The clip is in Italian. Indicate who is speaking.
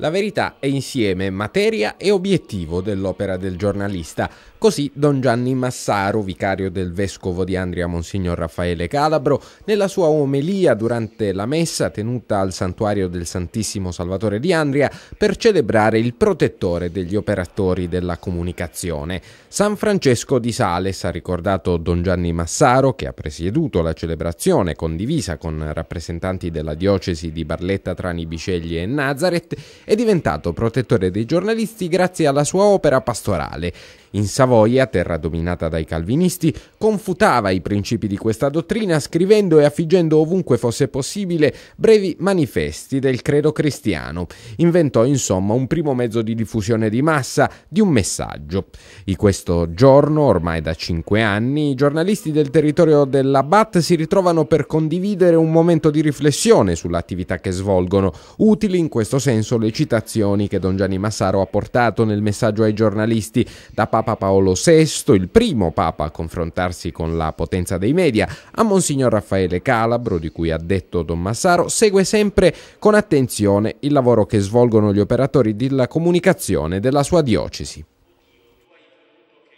Speaker 1: La verità è insieme materia e obiettivo dell'opera del giornalista, così Don Gianni Massaro, vicario del vescovo di Andria Monsignor Raffaele Calabro, nella sua omelia durante la messa tenuta al santuario del Santissimo Salvatore di Andria per celebrare il protettore degli operatori della comunicazione. San Francesco di Sales ha ricordato Don Gianni Massaro che ha presieduto la celebrazione condivisa con rappresentanti della diocesi di Barletta, Trani Biceglie e Nazareth è diventato protettore dei giornalisti grazie alla sua opera pastorale. In Savoia, terra dominata dai calvinisti, confutava i principi di questa dottrina scrivendo e affiggendo ovunque fosse possibile brevi manifesti del credo cristiano. Inventò insomma un primo mezzo di diffusione di massa di un messaggio. Di questo giorno, ormai da cinque anni, i giornalisti del territorio dell'Abbat si ritrovano per condividere un momento di riflessione sull'attività che svolgono, utili in questo senso le citazioni che Don Gianni Massaro ha portato nel messaggio ai giornalisti da parte Papa Paolo VI, il primo Papa a confrontarsi con la potenza dei media, a Monsignor Raffaele Calabro, di cui ha detto Don Massaro, segue sempre con attenzione il lavoro che svolgono gli operatori della comunicazione della sua diocesi.